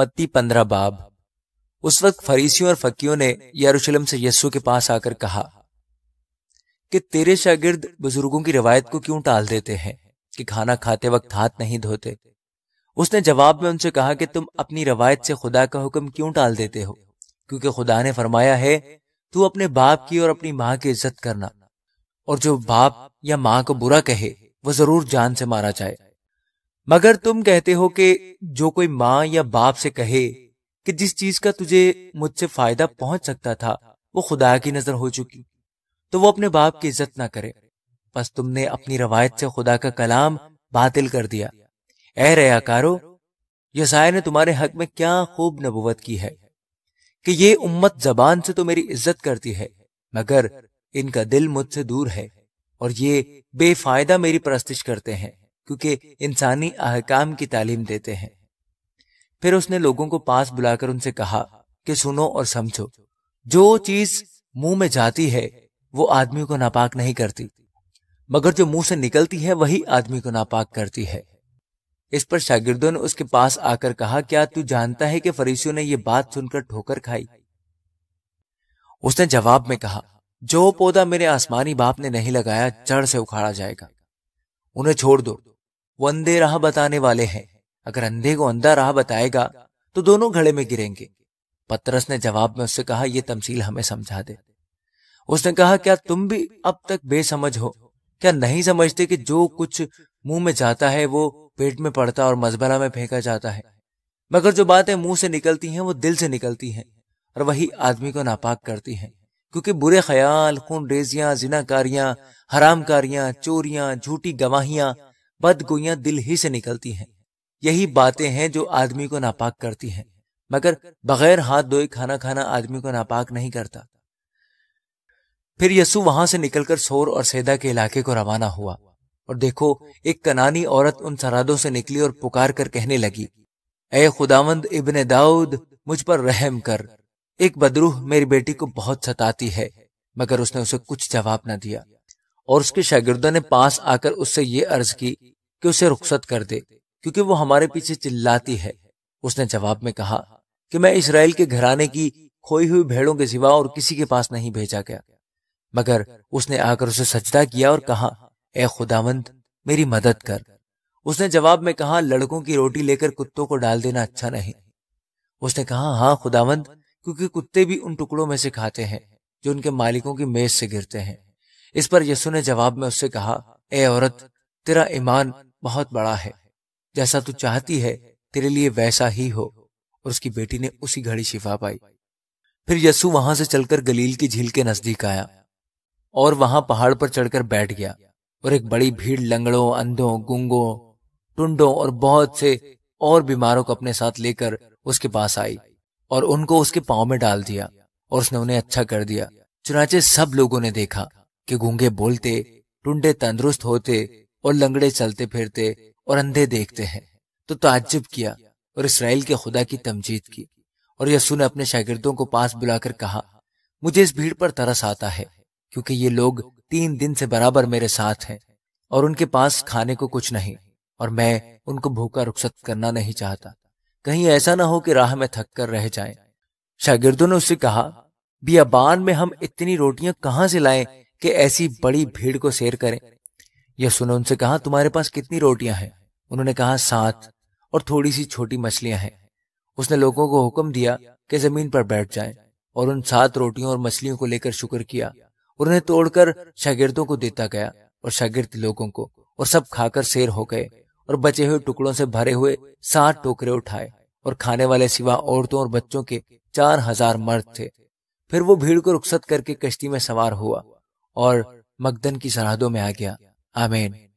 मत्ती पंद्रह बाब उस वक्त फरीसियों और फकीयों ने यरूशलेम से यस्सु के पास आकर कहा कि तेरे शागिर्द बुजुर्गों की रिवायत को क्यों टाल देते हैं कि खाना खाते वक्त हाथ नहीं धोते उसने जवाब में उनसे कहा कि तुम अपनी रवायत से खुदा का हुक्म क्यों टाल देते हो क्योंकि खुदा ने फरमाया है तू अपने बाप की और अपनी माँ की इज्जत करना और जो बाप या माँ को बुरा कहे वो जरूर जान से मारा जाए मगर तुम कहते हो कि जो कोई माँ या बाप से कहे कि जिस चीज का तुझे मुझसे फायदा पहुंच सकता था वो खुदा की नजर हो चुकी तो वो अपने बाप की इज्जत ना करे बस तुमने अपनी रवायत से खुदा का कलाम बातिल कर दिया ए रयाकारो यसाय ने तुम्हारे हक में क्या खूब नबूवत की है कि ये उम्मत जबान से तो मेरी इज्जत करती है मगर इनका दिल मुझसे दूर है और ये बेफायदा मेरी परस्तिश करते हैं क्योंकि इंसानी अहकाम की तालीम देते हैं फिर उसने लोगों को पास बुलाकर उनसे कहा कि सुनो और समझो जो चीज मुंह में जाती है वो आदमी को नापाक नहीं करती मगर जो मुंह से निकलती है वही आदमी को नापाक करती है इस पर शागिर्दों ने उसके पास आकर कहा क्या तू जानता है कि फरीसियों ने यह बात सुनकर ठोकर खाई उसने जवाब में कहा जो पौधा मेरे आसमानी बाप ने नहीं लगाया जड़ से उखाड़ा जाएगा उन्हें छोड़ दो वो अंधे राह बताने वाले हैं अगर अंधे को अंधा राह बताएगा तो दोनों घड़े में गिरेंगे पतरस ने जवाब में उससे कहा यह तमसील हमें समझा दे उसने कहा क्या तुम भी अब तक बेसमझ हो क्या नहीं समझते कि जो कुछ मुंह में जाता है वो पेट में पड़ता और मजबरा में फेंका जाता है मगर जो बातें मुंह से निकलती हैं वो दिल से निकलती हैं और वही आदमी को नापाक करती हैं क्योंकि बुरे ख्याल खून रेजियां जिनाकारियां हरामकारियां चोरियां झूठी गवाहियां बदगुइयां दिल ही से निकलती हैं यही बातें हैं जो आदमी को नापाक करती हैं मगर बगैर हाथ धोए खाना खाना आदमी को नापाक नहीं करता फिर यसु वहां से निकलकर सोर और सैदा के इलाके को रवाना हुआ और देखो एक कनानी औरत उन सरादों से निकली और पुकार कर कहने लगी ए खुदावंद इबन दाऊद मुझ पर रहम कर एक बदरूह मेरी बेटी को बहुत सताती है मगर उसने उसे कुछ जवाब न दिया और उसके शागिर्दों ने पास आकर उससे ये अर्ज की कि उसे रुख्सत कर दे क्योंकि वो हमारे पीछे चिल्लाती है उसने जवाब में कहा कि मैं इसराइल के घराने की खोई हुई भेड़ों के सिवा और किसी के पास नहीं भेजा गया मगर उसने आकर उसे सजदा किया और कहा ए खुदावंत मेरी मदद कर उसने जवाब में कहा लड़कों की रोटी लेकर कुत्तों को डाल देना अच्छा नहीं उसने कहा हाँ खुदावंत क्योंकि कुत्ते भी उन टुकड़ों में से खाते हैं जो उनके मालिकों की मेज से गिरते हैं इस पर यसु ने जवाब में उससे कहा ए औरत तेरा ईमान बहुत बड़ा है जैसा तू चाहती है तेरे लिए वैसा ही हो और उसकी बेटी ने उसी घड़ी शिफा पाई फिर यसु वहां से चलकर गलील की झील के नजदीक आया और वहां पहाड़ पर चढ़कर बैठ गया और एक बड़ी भीड़ लंगड़ों अंधों गुंगों टुंडों और बहुत से और बीमारों को अपने साथ लेकर उसके पास आई और उनको उसके पांव में डाल दिया और उसने उन्हें अच्छा कर दिया चुनाचे सब लोगों ने देखा कि गूंगे बोलते टुंडे तंदुरुस्त होते और लंगड़े चलते फिरते और अंधे देखते हैं तो ताज्जुब किया और इसराइल के खुदा की तमजीद की और यसू ने अपने शागिर्दों को पास बुलाकर कहा मुझे इस भीड़ पर तरस आता है क्योंकि ये लोग तीन दिन से बराबर मेरे साथ हैं और उनके पास खाने को कुछ नहीं और मैं उनको भूखा रुखसत करना नहीं चाहता कहीं ऐसा ना हो कि राह में थक कर रह जाए शागिर्दों ने उससे कहा बियाबान में हम इतनी रोटियां कहां से लाएं कि ऐसी बड़ी भीड़ को शेर करें यह सुनो उनसे कहा तुम्हारे पास कितनी रोटियां हैं उन्होंने कहा सात और थोड़ी सी छोटी मछलियां हैं उसने लोगों को हुक्म दिया कि जमीन पर बैठ जाएं और उन सात रोटियों और मछलियों को लेकर शुक्र किया और उन्हें तोड़कर शागिर्दों को देता गया और शागिर्द लोगों को और सब खाकर शेर हो गए और बचे हुए टुकड़ों से भरे हुए सात टोकरे उठाए और खाने वाले सिवा औरतों और बच्चों के चार हजार मर्द थे फिर वो भीड़ को रुखसत करके कश्ती में सवार हुआ और मगदन की सरहदों में आ गया आमेर